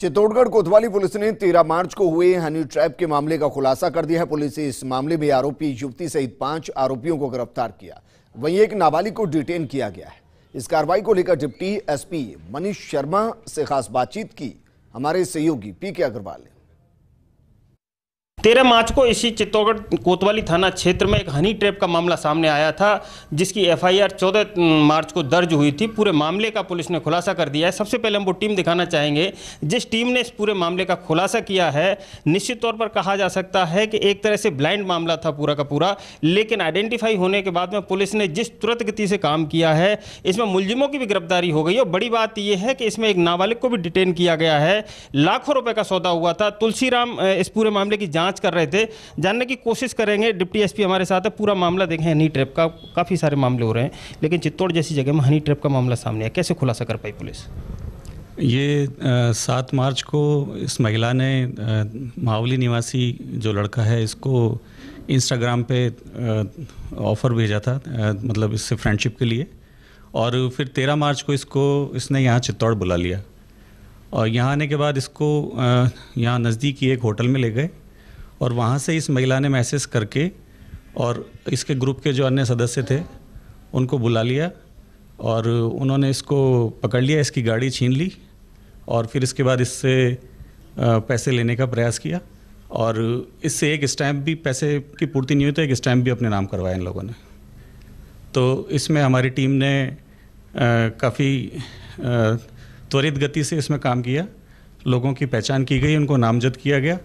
चित्तौड़गढ़ कोतवाली पुलिस ने 13 मार्च को हुए हनी ट्रैप के मामले का खुलासा कर दिया है पुलिस ने इस मामले में आरोपी युवती सहित पांच आरोपियों को गिरफ्तार किया वहीं एक नाबालिग को डिटेन किया गया है इस कार्रवाई को लेकर डिप्टी एसपी मनीष शर्मा से खास बातचीत की हमारे सहयोगी पी के अग्रवाल ने तेरह मार्च को इसी चित्तौड़गढ़ कोतवाली थाना क्षेत्र में एक हनी ट्रैप का मामला सामने आया था जिसकी एफआईआर 14 मार्च को दर्ज हुई थी पूरे मामले का पुलिस ने खुलासा कर दिया है सबसे पहले हम वो टीम दिखाना चाहेंगे जिस टीम ने इस पूरे मामले का खुलासा किया है निश्चित तौर पर कहा जा सकता है कि एक तरह से ब्लाइंड मामला था पूरा का पूरा लेकिन आइडेंटिफाई होने के बाद में पुलिस ने जिस तुरंत गति से काम किया है इसमें मुलजिमों की भी गिरफ्तारी हो गई और बड़ी बात यह है कि इसमें एक नाबालिग को भी डिटेन किया गया है लाखों रुपये का सौदा हुआ था तुलसीराम इस पूरे मामले की जाँच जांच कर रहे थे जानने की कोशिश करेंगे डिप्टी एसपी हमारे साथ है पूरा मामला देखें हनी ट्रैप का काफ़ी सारे मामले हो रहे हैं लेकिन चित्तौड़ जैसी जगह में हनी ट्रैप का मामला सामने आया कैसे खुलासा कर पाई पुलिस ये सात मार्च को इस महिला ने मावली निवासी जो लड़का है इसको इंस्टाग्राम पे ऑफ़र भेजा था आ, मतलब इससे फ्रेंडशिप के लिए और फिर तेरह मार्च को इसको इसने यहाँ चित्तौड़ बुला लिया और यहाँ आने के बाद इसको यहाँ नज़दीक ही एक होटल में ले गए और वहाँ से इस महिला ने मैसेज करके और इसके ग्रुप के जो अन्य सदस्य थे उनको बुला लिया और उन्होंने इसको पकड़ लिया इसकी गाड़ी छीन ली और फिर इसके बाद इससे पैसे लेने का प्रयास किया और इससे एक स्टैम्प भी पैसे की पूर्ति नहीं हुई तो एक स्टैम्प भी अपने नाम करवाया इन लोगों ने तो इसमें हमारी टीम ने काफ़ी त्वरित गति से इसमें काम किया लोगों की पहचान की गई उनको नामजद किया गया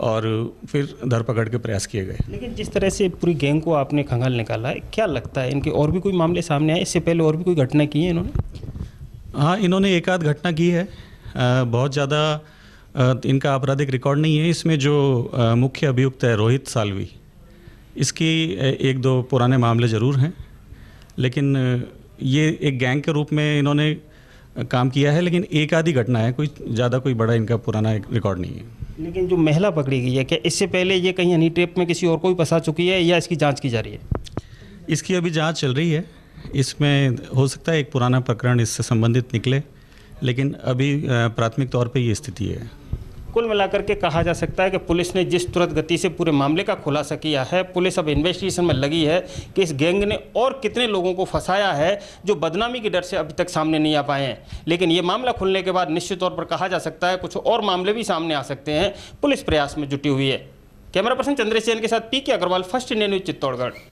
और फिर धरपकड़ के प्रयास किए गए लेकिन जिस तरह से पूरी गैंग को आपने खंगाल निकाला है क्या लगता है इनके और भी कोई मामले सामने आए इससे पहले और भी कोई घटना की है इन्होंने हाँ इन्होंने एक आध घटना की है बहुत ज़्यादा इनका आपराधिक रिकॉर्ड नहीं है इसमें जो मुख्य अभियुक्त है रोहित सालवी इसकी एक दो पुराने मामले ज़रूर हैं लेकिन ये एक गैंग के रूप में इन्होंने काम किया है लेकिन एक आधी घटना है कोई ज़्यादा कोई बड़ा इनका पुराना रिकॉर्ड नहीं है लेकिन जो महिला पकड़ी गई है क्या इससे पहले ये कहीं हनी ट्रेप में किसी और को भी फंसा चुकी है या इसकी जाँच की जा रही है इसकी अभी जाँच चल रही है इसमें हो सकता है एक पुराना प्रकरण इससे संबंधित निकले लेकिन अभी प्राथमिक तौर पर ये स्थिति है कुल मिलाकर के कहा जा सकता है कि पुलिस ने जिस तुरंत गति से पूरे मामले का खुलासा किया है पुलिस अब इन्वेस्टिगेशन में लगी है कि इस गैंग ने और कितने लोगों को फंसाया है जो बदनामी के डर से अभी तक सामने नहीं आ पाए हैं लेकिन ये मामला खुलने के बाद निश्चित तौर पर कहा जा सकता है कुछ और मामले भी सामने आ सकते हैं पुलिस प्रयास में जुटी हुई है कैमरा पर्सन चंद्रसेन के साथ P K Agarwal first Indian news Chittorgarh